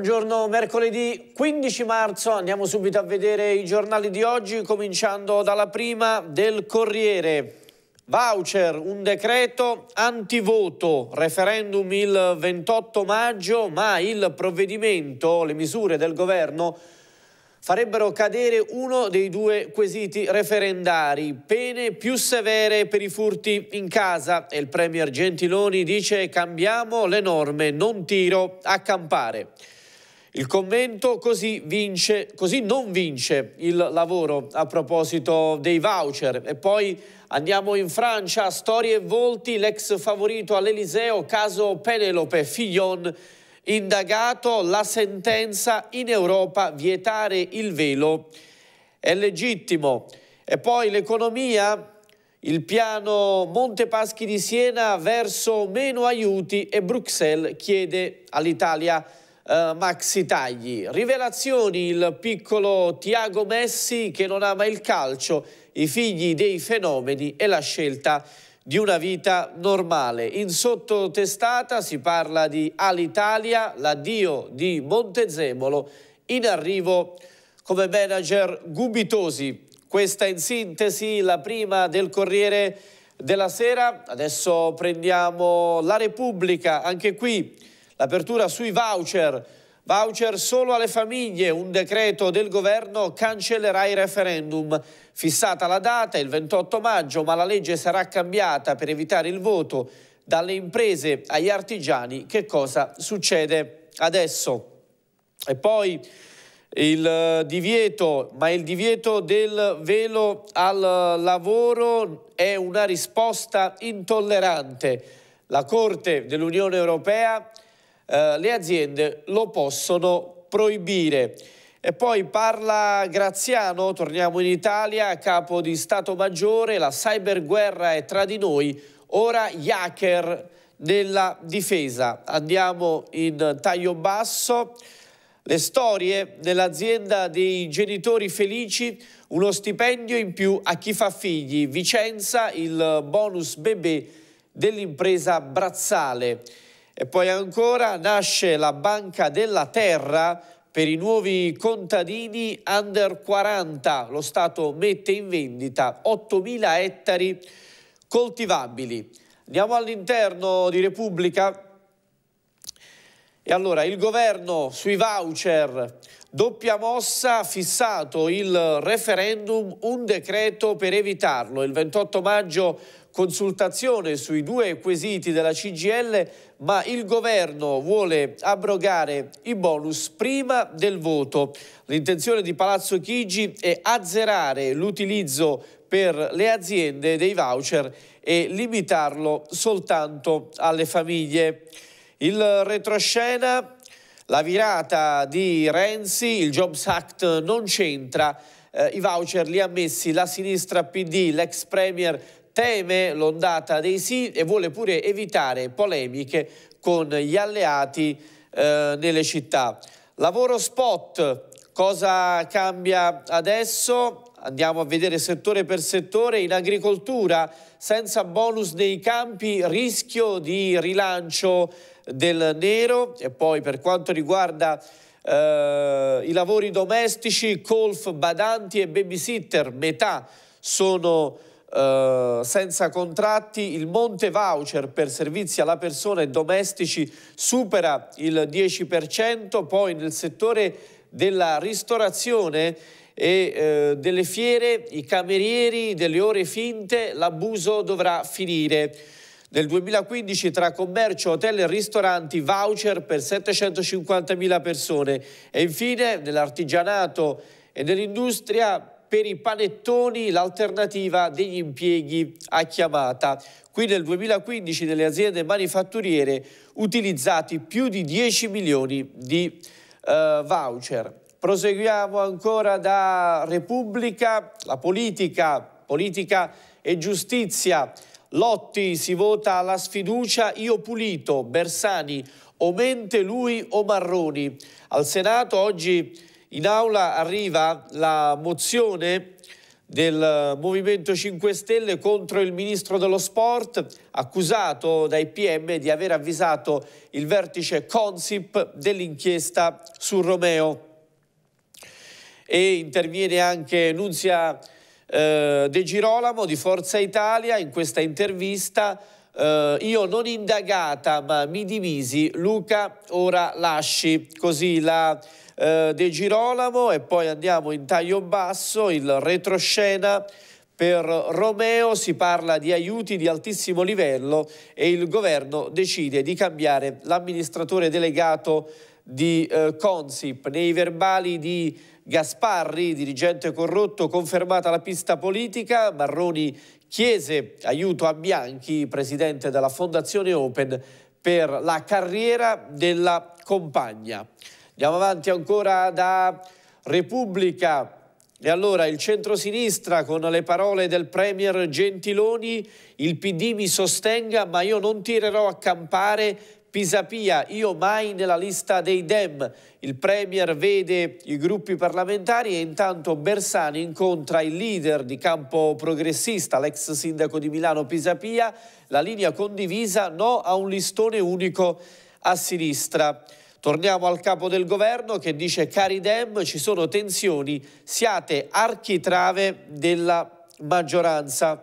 Buongiorno, mercoledì 15 marzo, andiamo subito a vedere i giornali di oggi, cominciando dalla prima del Corriere. Voucher, un decreto antivoto, referendum il 28 maggio, ma il provvedimento, le misure del governo farebbero cadere uno dei due quesiti referendari, pene più severe per i furti in casa e il Premier Gentiloni dice cambiamo le norme, non tiro a campare. Il commento così, vince, così non vince il lavoro a proposito dei voucher. E poi andiamo in Francia, storie e volti, l'ex favorito all'Eliseo, caso Penelope Fillon, indagato, la sentenza in Europa vietare il velo è legittimo. E poi l'economia, il piano Montepaschi di Siena verso meno aiuti e Bruxelles chiede all'Italia uh, maxi tagli. Rivelazioni il piccolo Tiago Messi che non ama il calcio, i figli dei fenomeni e la scelta di una vita normale. In sottotestata si parla di Alitalia, l'addio di Montezemolo, in arrivo come manager Gubitosi. Questa in sintesi la prima del Corriere della Sera. Adesso prendiamo la Repubblica, anche qui L'apertura sui voucher, voucher solo alle famiglie, un decreto del governo cancellerà i referendum. Fissata la data, il 28 maggio, ma la legge sarà cambiata per evitare il voto dalle imprese agli artigiani. Che cosa succede adesso? E poi il eh, divieto, ma il divieto del velo al lavoro è una risposta intollerante. La Corte dell'Unione Europea eh, le aziende lo possono proibire. E poi parla Graziano, torniamo in Italia, capo di Stato Maggiore, la cyberguerra è tra di noi, ora gli hacker della difesa. Andiamo in taglio basso. Le storie dell'azienda dei genitori felici, uno stipendio in più a chi fa figli. Vicenza, il bonus bebè dell'impresa Brazzale. E poi ancora nasce la Banca della Terra per i nuovi contadini under 40. Lo Stato mette in vendita 8.000 ettari coltivabili. Andiamo all'interno di Repubblica. E allora il governo sui voucher, doppia mossa, ha fissato il referendum, un decreto per evitarlo. Il 28 maggio consultazione sui due quesiti della CGL, ma il governo vuole abrogare i bonus prima del voto. L'intenzione di Palazzo Chigi è azzerare l'utilizzo per le aziende dei voucher e limitarlo soltanto alle famiglie. Il retroscena, la virata di Renzi, il Jobs Act non c'entra, eh, i voucher li ha messi la sinistra PD, l'ex premier teme l'ondata dei sì e vuole pure evitare polemiche con gli alleati eh, nelle città. Lavoro spot, cosa cambia adesso? Andiamo a vedere settore per settore. In agricoltura, senza bonus nei campi, rischio di rilancio del nero. E poi per quanto riguarda eh, i lavori domestici, golf, badanti e babysitter, metà sono eh, senza contratti, il monte voucher per servizi alla persona e domestici supera il 10%, poi nel settore della ristorazione e eh, delle fiere, i camerieri, delle ore finte, l'abuso dovrà finire. Nel 2015 tra commercio, hotel e ristoranti voucher per 750.000 persone e infine nell'artigianato e nell'industria per i panettoni l'alternativa degli impieghi a chiamata. Qui nel 2015 nelle aziende manifatturiere utilizzati più di 10 milioni di eh, voucher. Proseguiamo ancora da Repubblica, la politica, politica e giustizia. Lotti si vota alla sfiducia, io pulito, Bersani, o mente lui o Marroni. Al Senato oggi in aula arriva la mozione del Movimento 5 Stelle contro il ministro dello sport accusato dai PM di aver avvisato il vertice Consip dell'inchiesta su Romeo. E interviene anche Nunzia eh, De Girolamo di Forza Italia in questa intervista Uh, io non indagata ma mi divisi, Luca ora lasci, così la eh, De Girolamo e poi andiamo in taglio basso, il retroscena per Romeo si parla di aiuti di altissimo livello e il governo decide di cambiare l'amministratore delegato di eh, Consip. Nei verbali di Gasparri, dirigente corrotto, confermata la pista politica, Marroni chiese aiuto a Bianchi, presidente della Fondazione Open, per la carriera della compagna. Andiamo avanti ancora da Repubblica. E allora il centro-sinistra con le parole del Premier Gentiloni, il PD mi sostenga ma io non tirerò a campare Pisapia, io mai nella lista dei Dem. Il Premier vede i gruppi parlamentari e intanto Bersani incontra il leader di campo progressista, l'ex sindaco di Milano Pisapia, la linea condivisa no a un listone unico a sinistra. Torniamo al capo del governo che dice cari Dem ci sono tensioni, siate architrave della maggioranza.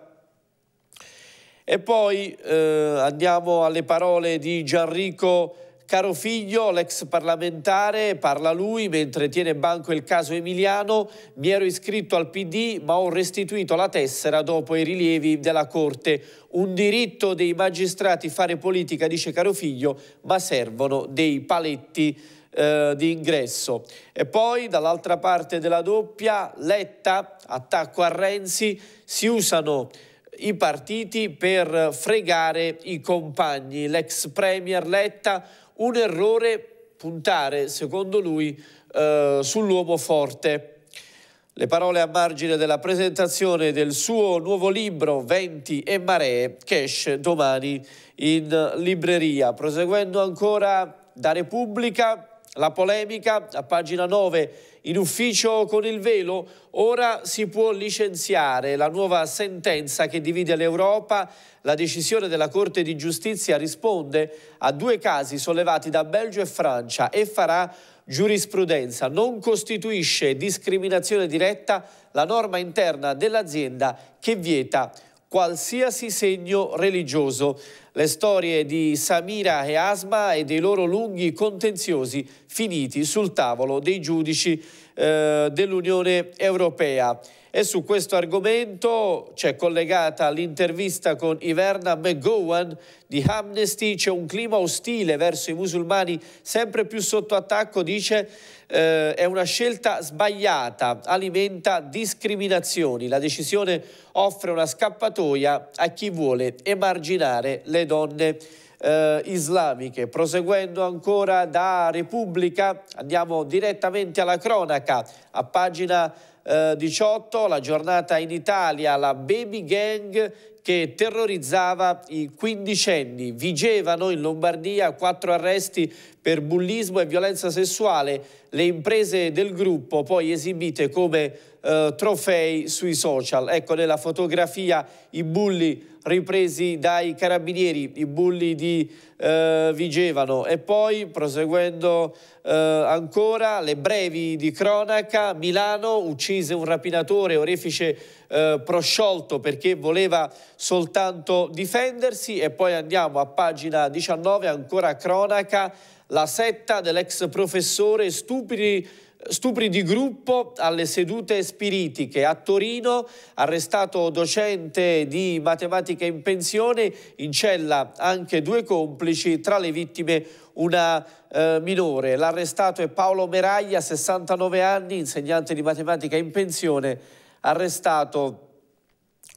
E poi eh, andiamo alle parole di Gianrico Caro figlio, l'ex parlamentare, parla lui mentre tiene banco il caso Emiliano, mi ero iscritto al PD ma ho restituito la tessera dopo i rilievi della Corte. Un diritto dei magistrati fare politica, dice caro figlio, ma servono dei paletti eh, di ingresso. E poi dall'altra parte della doppia, Letta, attacco a Renzi, si usano i partiti per fregare i compagni. L'ex premier Letta un errore puntare, secondo lui, eh, sull'uomo forte. Le parole a margine della presentazione del suo nuovo libro Venti e Maree che esce domani in libreria. Proseguendo ancora da Repubblica, la polemica, a pagina 9, in ufficio con il velo, ora si può licenziare la nuova sentenza che divide l'Europa. La decisione della Corte di Giustizia risponde a due casi sollevati da Belgio e Francia e farà giurisprudenza. Non costituisce discriminazione diretta la norma interna dell'azienda che vieta qualsiasi segno religioso. Le storie di Samira e Asma e dei loro lunghi contenziosi finiti sul tavolo dei giudici eh, dell'Unione Europea. E su questo argomento c'è collegata l'intervista con Iverna McGowan di Amnesty. C'è un clima ostile verso i musulmani, sempre più sotto attacco, dice eh, è una scelta sbagliata, alimenta discriminazioni. La decisione offre una scappatoia a chi vuole emarginare le donne eh, islamiche. Proseguendo ancora da Repubblica, andiamo direttamente alla cronaca, a pagina 18, eh, la giornata in Italia, la baby gang che terrorizzava i quindicenni. Vigevano in Lombardia quattro arresti per bullismo e violenza sessuale. Le imprese del gruppo poi esibite come eh, trofei sui social. Ecco, nella fotografia i bulli ripresi dai carabinieri, i bulli di eh, vigevano. E poi, proseguendo eh, ancora, le brevi di cronaca, Milano uccise un rapinatore, orefice eh, prosciolto perché voleva soltanto difendersi. E poi andiamo a pagina 19, ancora cronaca, la setta dell'ex professore, stupidi Stupri di gruppo alle sedute spiritiche. A Torino arrestato docente di matematica in pensione, in cella anche due complici, tra le vittime una eh, minore. L'arrestato è Paolo Meraglia, 69 anni, insegnante di matematica in pensione, arrestato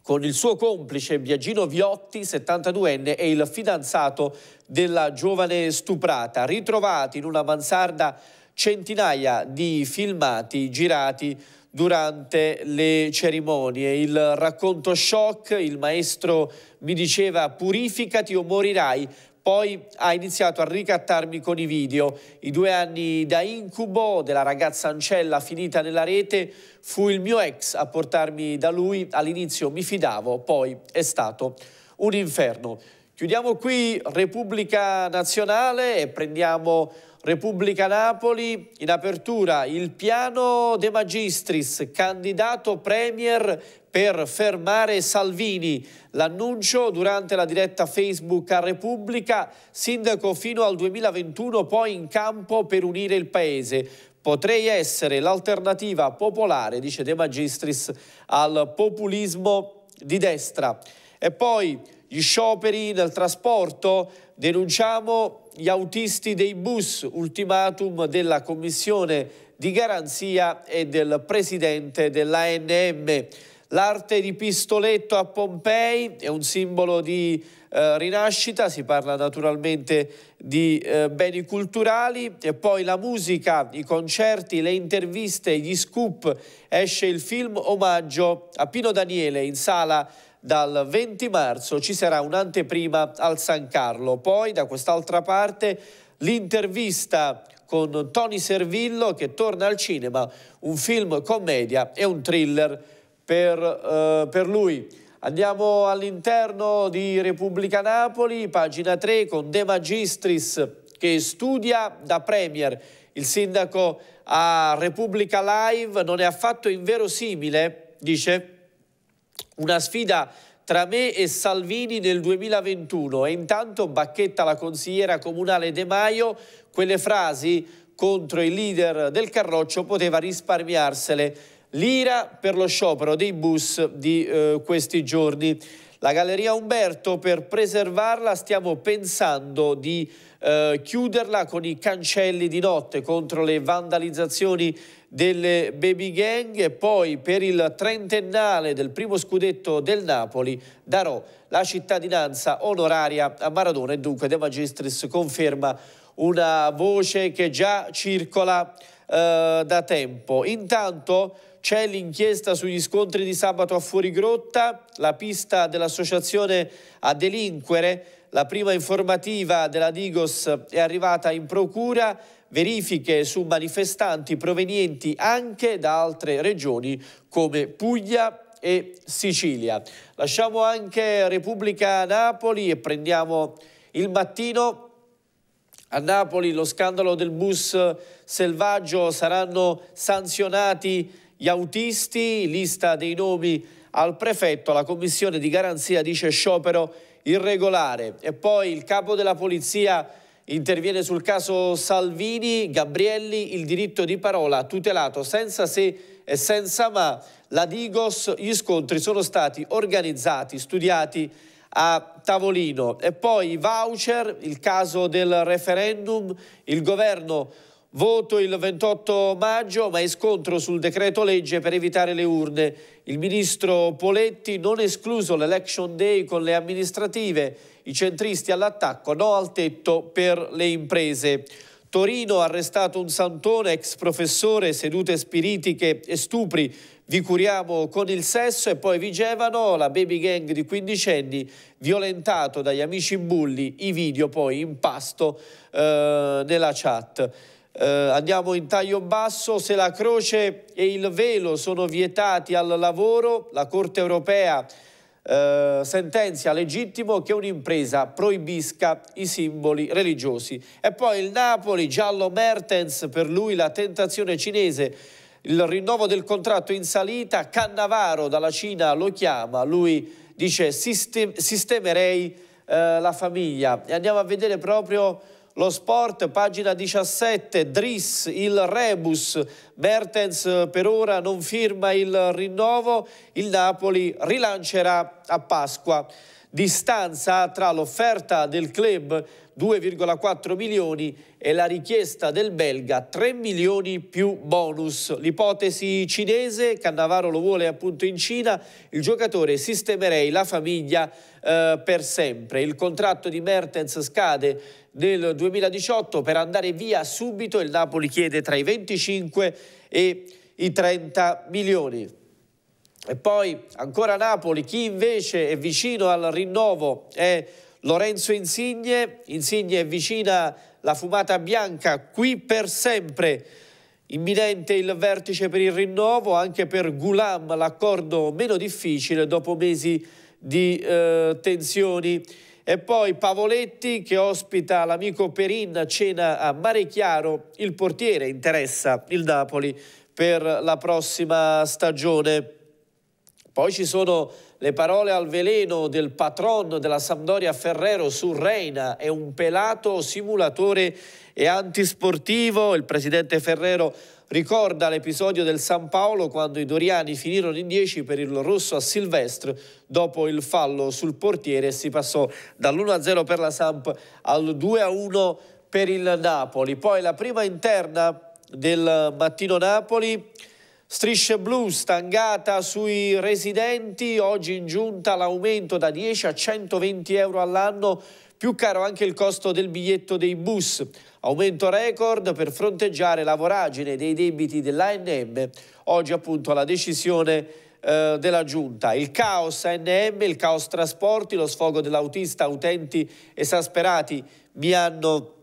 con il suo complice Biagino Viotti, 72enne, e il fidanzato della giovane stuprata, ritrovati in una mansarda centinaia di filmati girati durante le cerimonie. Il racconto shock, il maestro mi diceva purificati o morirai, poi ha iniziato a ricattarmi con i video. I due anni da incubo della ragazza Ancella finita nella rete fu il mio ex a portarmi da lui. All'inizio mi fidavo, poi è stato un inferno. Chiudiamo qui Repubblica Nazionale e prendiamo Repubblica Napoli, in apertura il piano De Magistris, candidato premier per fermare Salvini. L'annuncio durante la diretta Facebook a Repubblica, sindaco fino al 2021, poi in campo per unire il paese. Potrei essere l'alternativa popolare, dice De Magistris, al populismo di destra. E poi gli scioperi nel trasporto, denunciamo gli autisti dei bus, ultimatum della Commissione di Garanzia e del Presidente dell'ANM. L'arte di Pistoletto a Pompei è un simbolo di eh, rinascita, si parla naturalmente di eh, beni culturali e poi la musica, i concerti, le interviste, gli scoop, esce il film omaggio a Pino Daniele in sala dal 20 marzo ci sarà un'anteprima al San Carlo, poi da quest'altra parte l'intervista con Tony Servillo che torna al cinema, un film commedia e un thriller per, eh, per lui. Andiamo all'interno di Repubblica Napoli, pagina 3, con De Magistris che studia da Premier. Il sindaco a Repubblica Live non è affatto inverosimile, dice una sfida tra me e Salvini nel 2021 e intanto bacchetta la consigliera comunale De Maio quelle frasi contro il leader del Carroccio poteva risparmiarsele l'ira per lo sciopero dei bus di eh, questi giorni. La Galleria Umberto per preservarla stiamo pensando di eh, chiuderla con i cancelli di notte contro le vandalizzazioni delle baby gang e poi per il trentennale del primo scudetto del Napoli darò la cittadinanza onoraria a Maradona e dunque De Magistris conferma una voce che già circola eh, da tempo. Intanto c'è l'inchiesta sugli scontri di sabato a Fuorigrotta, la pista dell'associazione a delinquere, la prima informativa della Digos è arrivata in procura verifiche su manifestanti provenienti anche da altre regioni come Puglia e Sicilia. Lasciamo anche Repubblica Napoli e prendiamo il mattino. A Napoli lo scandalo del bus selvaggio saranno sanzionati gli autisti, lista dei nomi al prefetto, la commissione di garanzia dice sciopero irregolare e poi il capo della polizia Interviene sul caso Salvini, Gabrielli, il diritto di parola tutelato senza se e senza ma. La Digos, gli scontri sono stati organizzati, studiati a tavolino. E poi i voucher, il caso del referendum, il governo Voto il 28 maggio, ma è scontro sul decreto legge per evitare le urne. Il ministro Poletti non escluso l'election day con le amministrative, i centristi all'attacco, no al tetto per le imprese. Torino ha arrestato un santone, ex professore, sedute spiritiche e stupri. Vi curiamo con il sesso e poi Vigevano, la baby gang di 15 anni, violentato dagli amici bulli, i video poi in pasto eh, nella chat. Eh, andiamo in taglio basso, se la croce e il velo sono vietati al lavoro, la Corte europea eh, sentenzia legittimo che un'impresa proibisca i simboli religiosi. E poi il Napoli, giallo Mertens, per lui la tentazione cinese il rinnovo del contratto in salita, Cannavaro dalla Cina lo chiama, lui dice sistem sistemerei eh, la famiglia. E andiamo a vedere proprio lo sport, pagina 17, Driss, il rebus, Mertens eh, per ora non firma il rinnovo, il Napoli rilancerà a Pasqua distanza tra l'offerta del club 2,4 milioni e la richiesta del belga 3 milioni più bonus. L'ipotesi cinese, Cannavaro lo vuole appunto in Cina, il giocatore sistemerei la famiglia eh, per sempre. Il contratto di Mertens scade nel 2018 per andare via subito il Napoli chiede tra i 25 e i 30 milioni. E poi ancora Napoli, chi invece è vicino al rinnovo è Lorenzo Insigne, Insigne è vicina la fumata bianca, qui per sempre imminente il vertice per il rinnovo, anche per Gulam l'accordo meno difficile dopo mesi di eh, tensioni. E poi Pavoletti che ospita l'amico Perin a cena a Mare Chiaro, il portiere interessa il Napoli per la prossima stagione. Poi ci sono le parole al veleno del patron della Sampdoria Ferrero su Reina, è un pelato simulatore e antisportivo. Il presidente Ferrero ricorda l'episodio del San Paolo quando i doriani finirono in 10 per il rosso a Silvestre dopo il fallo sul portiere e si passò dall'1-0 per la Samp al 2-1 per il Napoli. Poi la prima interna del mattino Napoli Strisce blu stangata sui residenti, oggi in giunta l'aumento da 10 a 120 euro all'anno, più caro anche il costo del biglietto dei bus. Aumento record per fronteggiare la voragine dei debiti dell'ANM, oggi appunto la decisione eh, della giunta. Il caos ANM, il caos trasporti, lo sfogo dell'autista, utenti esasperati mi hanno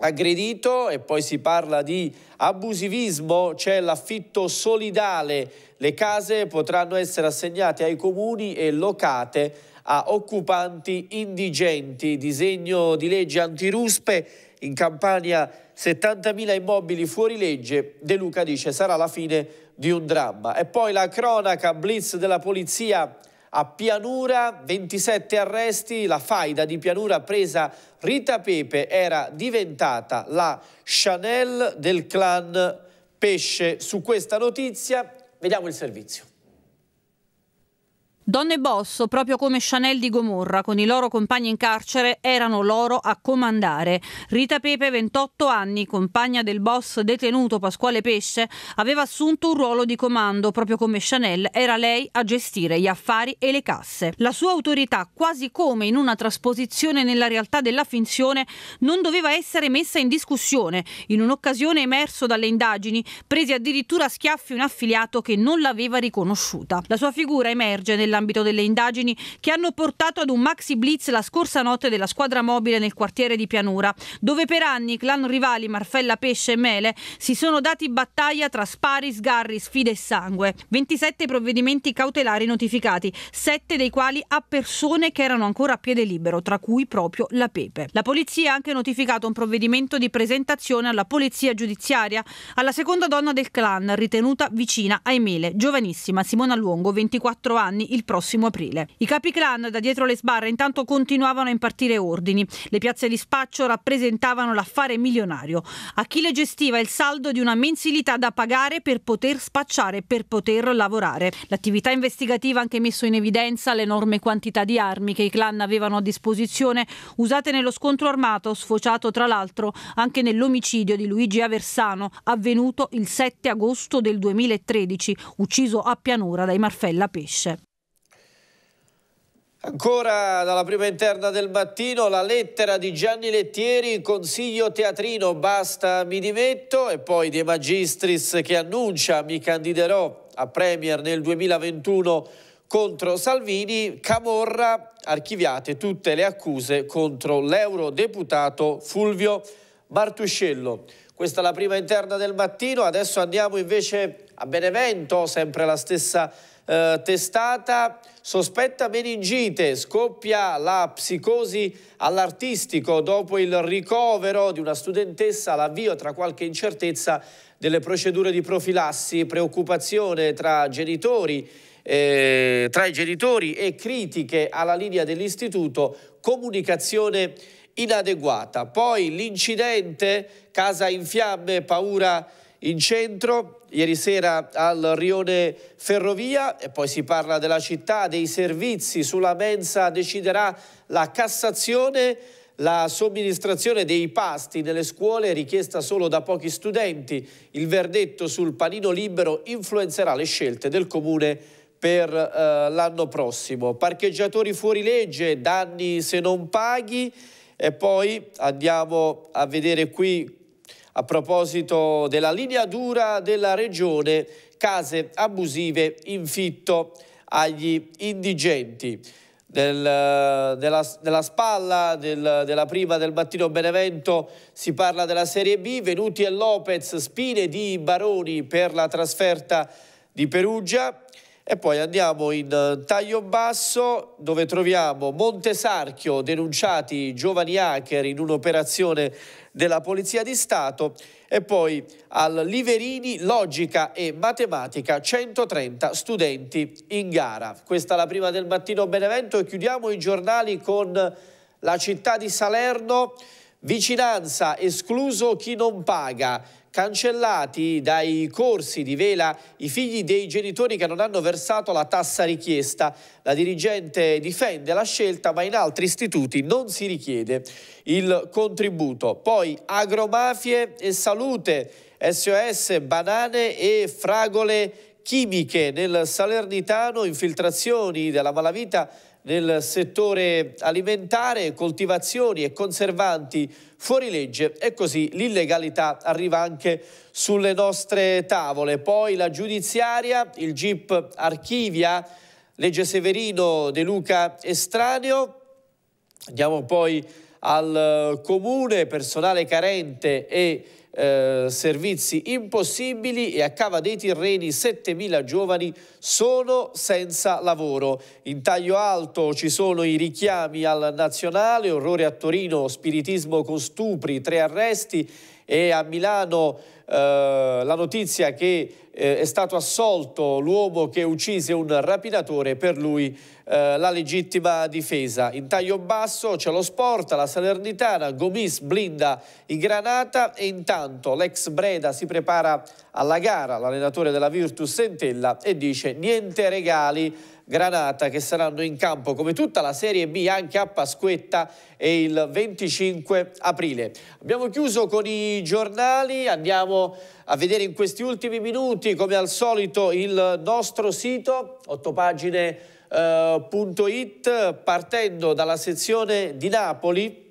aggredito e poi si parla di abusivismo, c'è l'affitto solidale, le case potranno essere assegnate ai comuni e locate a occupanti indigenti, disegno di legge antiruspe in Campania 70.000 immobili fuori legge, De Luca dice sarà la fine di un dramma. E poi la cronaca blitz della polizia a Pianura 27 arresti, la faida di Pianura presa Rita Pepe era diventata la Chanel del clan Pesce. Su questa notizia vediamo il servizio. Donne boss, proprio come Chanel di Gomorra, con i loro compagni in carcere, erano loro a comandare. Rita Pepe, 28 anni, compagna del boss detenuto Pasquale Pesce, aveva assunto un ruolo di comando, proprio come Chanel era lei a gestire gli affari e le casse. La sua autorità, quasi come in una trasposizione nella realtà della finzione, non doveva essere messa in discussione. In un'occasione emerso dalle indagini, prese addirittura a schiaffi un affiliato che non l'aveva riconosciuta. La sua figura emerge nella nell'ambito delle indagini che hanno portato ad un maxi blitz la scorsa notte della squadra mobile nel quartiere di Pianura, dove per anni i clan rivali Marfella Pesce e Mele si sono dati battaglia tra spari, sgarri, sfide e sangue. 27 provvedimenti cautelari notificati, 7 dei quali a persone che erano ancora a piede libero, tra cui proprio la Pepe. La polizia ha anche notificato un provvedimento di presentazione alla polizia giudiziaria alla seconda donna del clan, ritenuta vicina ai Mele, giovanissima Simona Luongo, 24 anni, il prossimo aprile. I capi clan da dietro le sbarre intanto continuavano a impartire ordini. Le piazze di spaccio rappresentavano l'affare milionario. A chi le gestiva il saldo di una mensilità da pagare per poter spacciare, per poter lavorare. L'attività investigativa ha anche messo in evidenza l'enorme quantità di armi che i clan avevano a disposizione, usate nello scontro armato, sfociato tra l'altro anche nell'omicidio di Luigi Aversano, avvenuto il 7 agosto del 2013, ucciso a pianura dai Marfella Pesce. Ancora dalla prima interna del mattino la lettera di Gianni Lettieri, consiglio teatrino, basta mi dimetto e poi De Magistris che annuncia mi candiderò a Premier nel 2021 contro Salvini, Camorra, archiviate tutte le accuse contro l'eurodeputato Fulvio Martuscello. Questa è la prima interna del mattino, adesso andiamo invece a Benevento, sempre la stessa eh, testata sospetta meningite, scoppia la psicosi all'artistico dopo il ricovero di una studentessa, l'avvio tra qualche incertezza delle procedure di profilassi, preoccupazione tra genitori eh, tra i genitori e critiche alla linea dell'istituto, comunicazione inadeguata. Poi l'incidente, casa in fiamme, paura in centro, ieri sera al Rione Ferrovia e poi si parla della città, dei servizi, sulla mensa deciderà la Cassazione, la somministrazione dei pasti nelle scuole richiesta solo da pochi studenti, il verdetto sul panino libero influenzerà le scelte del comune per eh, l'anno prossimo. Parcheggiatori fuori legge, danni se non paghi e poi andiamo a vedere qui a proposito della linea dura della regione, case abusive in fitto agli indigenti. Del, della, della, spalla del, della prima del mattino Benevento si parla della Serie B Venuti e Lopez spine di Baroni per la trasferta di Perugia e poi andiamo in eh, taglio basso dove troviamo Montesarchio denunciati giovani hacker in un'operazione della Polizia di Stato e poi al Liverini Logica e Matematica 130 studenti in gara. Questa è la prima del mattino Benevento e chiudiamo i giornali con la città di Salerno, vicinanza escluso chi non paga cancellati dai corsi di vela i figli dei genitori che non hanno versato la tassa richiesta. La dirigente difende la scelta, ma in altri istituti non si richiede il contributo. Poi agromafie e salute, SOS, banane e fragole chimiche nel Salernitano, infiltrazioni della malavita nel settore alimentare, coltivazioni e conservanti fuori legge e così l'illegalità arriva anche sulle nostre tavole. Poi la giudiziaria, il GIP archivia, legge Severino De Luca estraneo, andiamo poi al comune, personale carente e eh, servizi impossibili e a Cava dei Tirreni 7.000 giovani sono senza lavoro. In taglio alto ci sono i richiami al nazionale, orrore a Torino, spiritismo con stupri, tre arresti e a Milano eh, la notizia che eh, è stato assolto l'uomo che uccise un rapinatore, per lui eh, la legittima difesa. In taglio basso c'è lo Sport, la Salernitana, Gomis blinda i Granata e intanto l'ex Breda si prepara alla gara, l'allenatore della Virtus Sentella e dice niente regali Granata che saranno in campo come tutta la Serie B anche a Pasquetta e il 25 aprile. Abbiamo chiuso con i giornali, andiamo a vedere in questi ultimi minuti come al solito il nostro sito, ottopagine.it eh, partendo dalla sezione di Napoli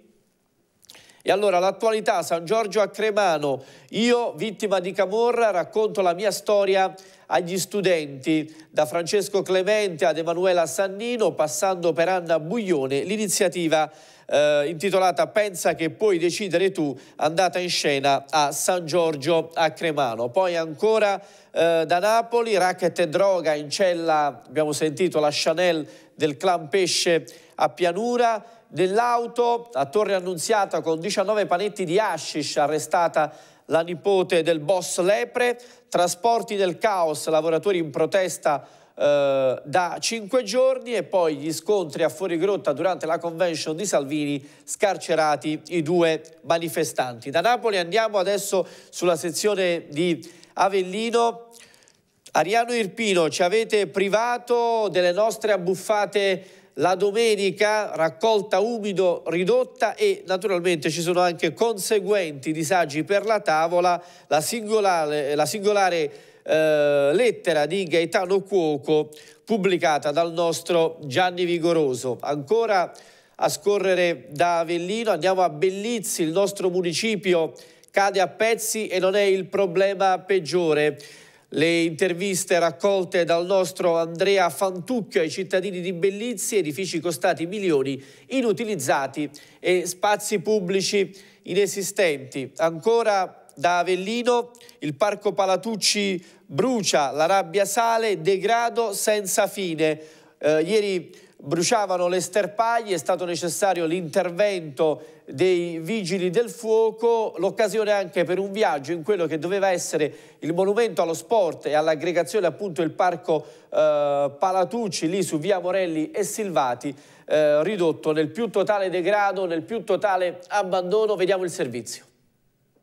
e allora l'attualità San Giorgio a Cremano io vittima di Camorra racconto la mia storia agli studenti. Da Francesco Clemente ad Emanuela Sannino, passando per Anna Buglione, l'iniziativa eh, intitolata Pensa che puoi decidere tu, andata in scena a San Giorgio a Cremano. Poi ancora eh, da Napoli, racket e droga in cella, abbiamo sentito la Chanel del clan Pesce a Pianura, nell'auto a Torre Annunziata con 19 panetti di hashish arrestata la nipote del boss Lepre, trasporti del caos, lavoratori in protesta eh, da cinque giorni e poi gli scontri a fuori grotta durante la convention di Salvini, scarcerati i due manifestanti. Da Napoli andiamo adesso sulla sezione di Avellino. Ariano Irpino, ci avete privato delle nostre abbuffate la domenica raccolta umido ridotta e naturalmente ci sono anche conseguenti disagi per la tavola, la singolare, la singolare eh, lettera di Gaetano Cuoco pubblicata dal nostro Gianni Vigoroso. Ancora a scorrere da Avellino andiamo a Bellizzi, il nostro municipio cade a pezzi e non è il problema peggiore. Le interviste raccolte dal nostro Andrea Fantucchio ai cittadini di Bellizzi, edifici costati milioni, inutilizzati e spazi pubblici inesistenti. Ancora da Avellino il Parco Palatucci brucia, la rabbia sale, degrado senza fine. Eh, ieri bruciavano le sterpaglie, è stato necessario l'intervento dei vigili del fuoco, l'occasione anche per un viaggio in quello che doveva essere il monumento allo sport e all'aggregazione appunto il parco eh, Palatucci lì su via Morelli e Silvati eh, ridotto nel più totale degrado, nel più totale abbandono, vediamo il servizio.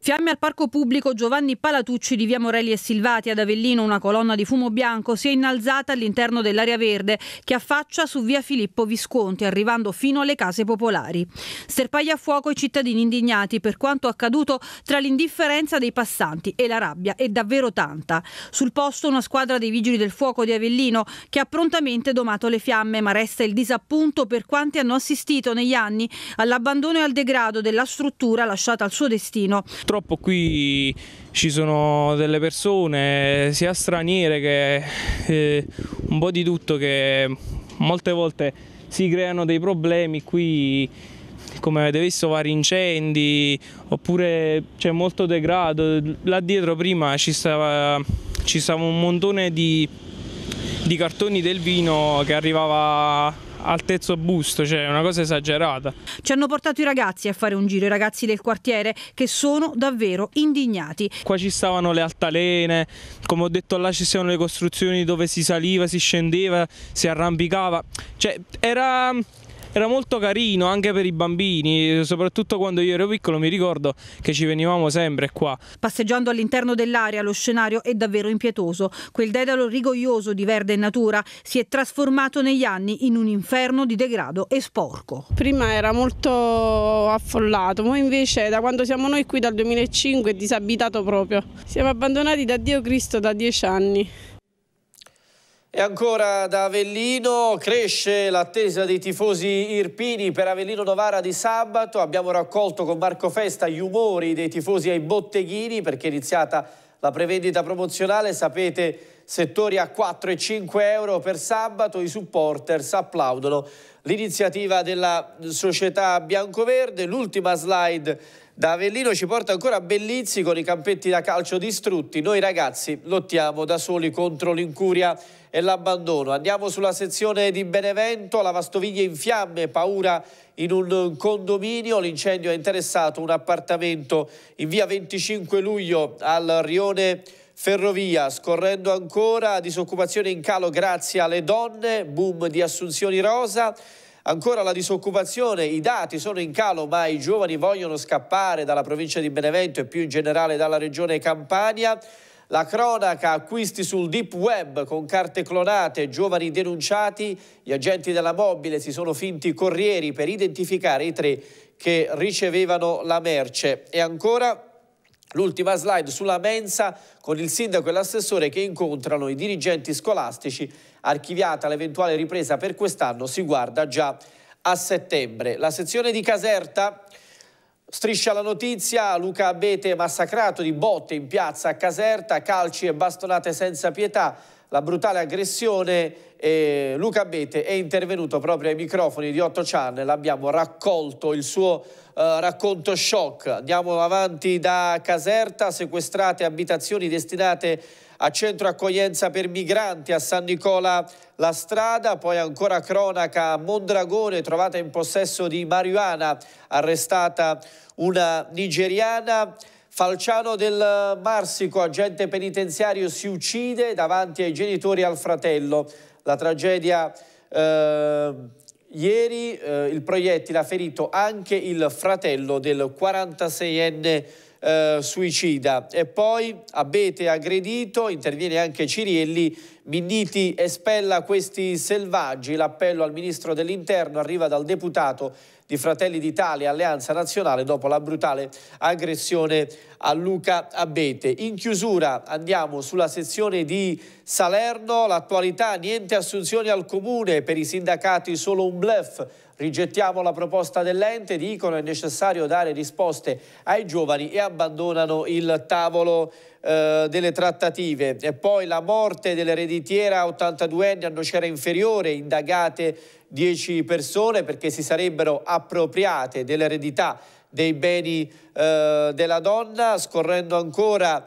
Fiamme al parco pubblico Giovanni Palatucci di via Morelli e Silvati ad Avellino, una colonna di fumo bianco si è innalzata all'interno dell'area verde che affaccia su via Filippo Visconti, arrivando fino alle case popolari. Serpaglia a fuoco i cittadini indignati per quanto accaduto tra l'indifferenza dei passanti e la rabbia è davvero tanta. Sul posto una squadra dei vigili del fuoco di Avellino che ha prontamente domato le fiamme, ma resta il disappunto per quanti hanno assistito negli anni all'abbandono e al degrado della struttura lasciata al suo destino purtroppo qui ci sono delle persone, sia straniere che eh, un po' di tutto, che molte volte si creano dei problemi qui come avete visto vari incendi oppure c'è molto degrado là dietro prima ci stava, ci stava un montone di, di cartoni del vino che arrivava al busto, cioè una cosa esagerata. Ci hanno portato i ragazzi a fare un giro, i ragazzi del quartiere, che sono davvero indignati. Qua ci stavano le altalene, come ho detto là ci sono le costruzioni dove si saliva, si scendeva, si arrampicava, cioè era era molto carino anche per i bambini, soprattutto quando io ero piccolo mi ricordo che ci venivamo sempre qua. Passeggiando all'interno dell'area lo scenario è davvero impietoso, quel dedalo rigoglioso di verde e natura si è trasformato negli anni in un inferno di degrado e sporco. Prima era molto affollato, ma invece da quando siamo noi qui dal 2005 è disabitato proprio. Siamo abbandonati da Dio Cristo da dieci anni. E ancora da Avellino cresce l'attesa dei tifosi irpini per Avellino Novara di sabato. Abbiamo raccolto con Marco Festa gli umori dei tifosi ai botteghini perché è iniziata la prevendita promozionale. Sapete, settori a 4 e 5 euro per sabato. I supporters applaudono l'iniziativa della società biancoverde. L'ultima slide da Avellino ci porta ancora Bellizzi con i campetti da calcio distrutti. Noi ragazzi lottiamo da soli contro l'incuria e l'abbandono. Andiamo sulla sezione di Benevento, la Vastoviglie in fiamme, paura in un condominio. L'incendio ha interessato un appartamento in via 25 luglio al Rione Ferrovia, scorrendo ancora, disoccupazione in calo grazie alle donne, boom di assunzioni rosa, Ancora la disoccupazione, i dati sono in calo ma i giovani vogliono scappare dalla provincia di Benevento e più in generale dalla regione Campania. La cronaca, acquisti sul deep web con carte clonate, giovani denunciati, gli agenti della mobile si sono finti corrieri per identificare i tre che ricevevano la merce. E ancora L'ultima slide sulla mensa con il sindaco e l'assessore che incontrano i dirigenti scolastici. Archiviata l'eventuale ripresa per quest'anno si guarda già a settembre. La sezione di Caserta striscia la notizia, Luca Abete massacrato di botte in piazza a Caserta, calci e bastonate senza pietà la brutale aggressione, eh, Luca Bete è intervenuto proprio ai microfoni di 8 Channel, abbiamo raccolto il suo eh, racconto shock. Andiamo avanti da Caserta, sequestrate abitazioni destinate a centro accoglienza per migranti a San Nicola la strada, poi ancora cronaca a Mondragone trovata in possesso di marijuana, arrestata una nigeriana. Falciano del Marsico, agente penitenziario, si uccide davanti ai genitori e al fratello. La tragedia eh, ieri, eh, il proiettile ha ferito anche il fratello del 46enne eh, suicida. E poi Abete aggredito, interviene anche Cirielli, Minniti espella questi selvaggi. L'appello al ministro dell'interno arriva dal deputato di Fratelli d'Italia Alleanza Nazionale dopo la brutale aggressione a Luca Abete. In chiusura andiamo sulla sezione di Salerno, l'attualità, niente assunzioni al comune, per i sindacati solo un bluff Rigettiamo la proposta dell'ente, dicono è necessario dare risposte ai giovani e abbandonano il tavolo eh, delle trattative. E poi la morte dell'ereditiera 82enne a Nocera Inferiore, indagate 10 persone perché si sarebbero appropriate dell'eredità dei beni eh, della donna, scorrendo ancora...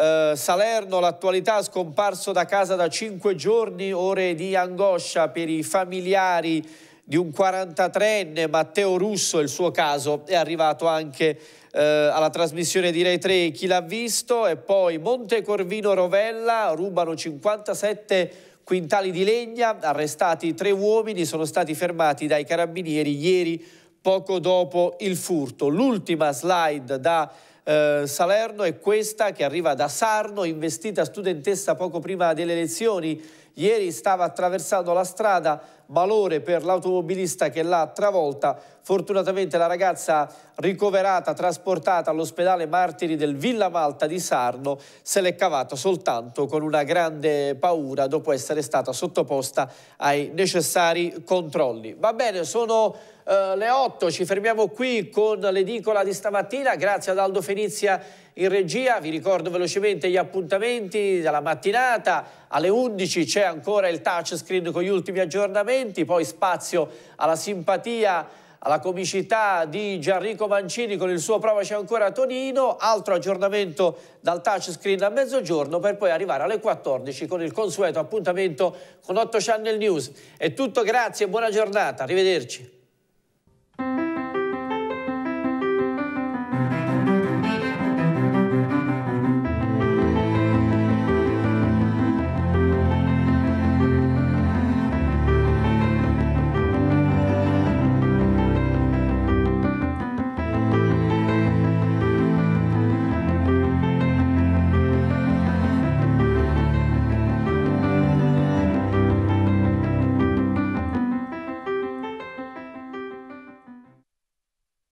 Eh, Salerno, l'attualità, scomparso da casa da cinque giorni, ore di angoscia per i familiari di un 43enne, Matteo Russo, il suo caso, è arrivato anche eh, alla trasmissione di Rai 3 Chi l'ha visto e poi Montecorvino Rovella, rubano 57 quintali di legna, arrestati tre uomini, sono stati fermati dai carabinieri ieri poco dopo il furto. L'ultima slide da eh, Salerno è questa che arriva da Sarno, investita studentessa poco prima delle elezioni. Ieri stava attraversando la strada valore per l'automobilista che l'ha travolta. Fortunatamente la ragazza ricoverata, trasportata all'ospedale Martiri del Villa Malta di Sarno se l'è cavata soltanto con una grande paura dopo essere stata sottoposta ai necessari controlli. Va bene, sono eh, le 8, ci fermiamo qui con l'edicola di stamattina, grazie ad Aldo Fenizia in regia, vi ricordo velocemente gli appuntamenti della mattinata, alle 11 c'è ancora il touchscreen con gli ultimi aggiornamenti, interventi, poi spazio alla simpatia alla comicità di Gianrico Mancini con il suo Prova c'è ancora Tonino, altro aggiornamento dal touchscreen a mezzogiorno per poi arrivare alle 14 con il consueto appuntamento con 8 Channel News. È tutto, grazie e buona giornata, arrivederci.